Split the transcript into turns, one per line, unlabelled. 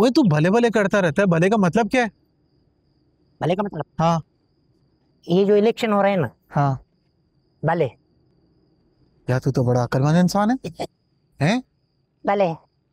ओए तू भले भले करता रहता है भले का मतलब क्या है
भले का मतलब हाँ ये जो इलेक्शन हो रहा है ना हाँ भले
या तू तो बड़ा अकलमंद इंसान है
हैं भले